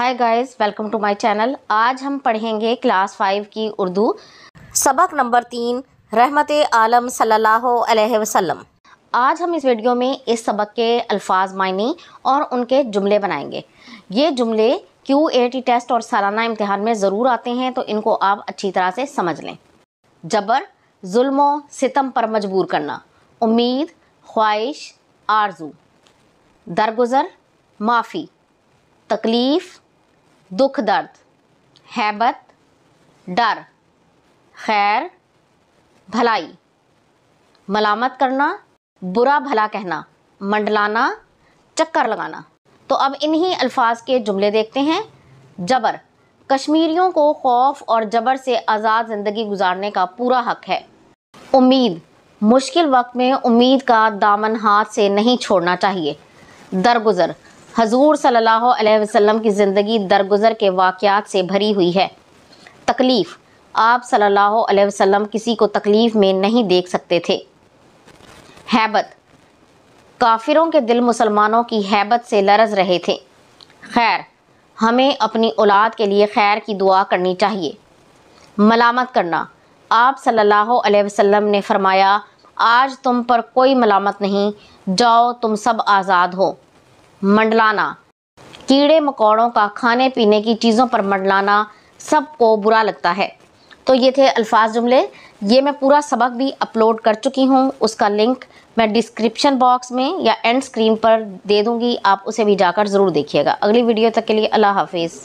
hi guys welcome to my channel आज हम पढ़ेंगे क्लास फाइव की उर्दू सबक नंबर तीन रहमत आलम सल्लल्लाहु अलैहि वसल्लम आज हम इस वीडियो में इस सबक के अल्फाज मायने और उनके जुमले बनाएंगे ये जुमले क्यू ए टी टेस्ट और सालाना इम्तहान में ज़रूर आते हैं तो इनको आप अच्छी तरह से समझ लें जबर जुल्मो सितम पर मजबूर करना उम्मीद ख्वाहिश आरजू दरगुजर माफ़ी तकलीफ़ दुख दर्द हैबत डर खैर भलाई मलामत करना बुरा भला कहना मंडलाना चक्कर लगाना तो अब इन्हीं अल्फाज के जुमले देखते हैं जबर कश्मीरियों को खौफ और जबर से आज़ाद ज़िंदगी गुजारने का पूरा हक है उम्मीद मुश्किल वक्त में उम्मीद का दामन हाथ से नहीं छोड़ना चाहिए दरगुजर हजूर सल्लाम की ज़िंदगी दरगुजर के वाक़ात से भरी हुई है तकलीफ़ आप सल्ला वसम किसी को तकलीफ़ में नहीं देख सकते थे हैबत काफिरों के दिल मुसलमानों की हैबत से लरज रहे थे खैर हमें अपनी औलाद के लिए खैर की दुआ करनी चाहिए मलामत करना आप सल्ला वसम ने फरमाया आज तुम पर कोई मलामत नहीं जाओ तुम सब आज़ाद हो मंडलाना कीड़े मकौड़ों का खाने पीने की चीज़ों पर मंडलाना सबको बुरा लगता है तो ये थे अल्फाज जुमले ये मैं पूरा सबक भी अपलोड कर चुकी हूँ उसका लिंक मैं डिस्क्रिप्शन बॉक्स में या एंड स्क्रीन पर दे दूँगी आप उसे भी जाकर ज़रूर देखिएगा अगली वीडियो तक के लिए अल्लाह हाफिज़